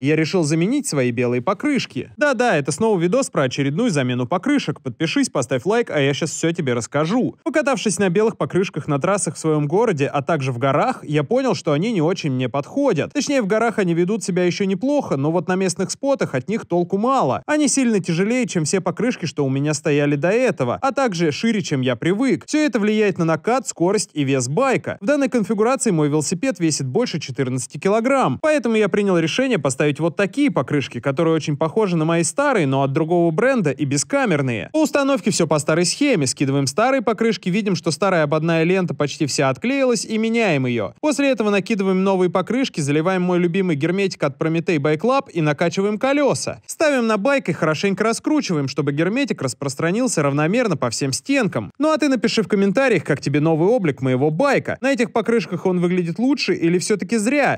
Я решил заменить свои белые покрышки. Да-да, это снова видос про очередную замену покрышек. Подпишись, поставь лайк, а я сейчас все тебе расскажу. Покатавшись на белых покрышках на трассах в своем городе, а также в горах, я понял, что они не очень мне подходят. Точнее, в горах они ведут себя еще неплохо, но вот на местных спотах от них толку мало. Они сильно тяжелее, чем все покрышки, что у меня стояли до этого, а также шире, чем я привык. Все это влияет на накат, скорость и вес байка. В данной конфигурации мой велосипед весит больше 14 килограмм, поэтому я принял решение поставить ставить вот такие покрышки, которые очень похожи на мои старые, но от другого бренда и бескамерные. По установке все по старой схеме, скидываем старые покрышки, видим, что старая ободная лента почти вся отклеилась и меняем ее. После этого накидываем новые покрышки, заливаем мой любимый герметик от Prometei Bike Lab и накачиваем колеса. Ставим на байк и хорошенько раскручиваем, чтобы герметик распространился равномерно по всем стенкам. Ну а ты напиши в комментариях, как тебе новый облик моего байка. На этих покрышках он выглядит лучше или все-таки зря?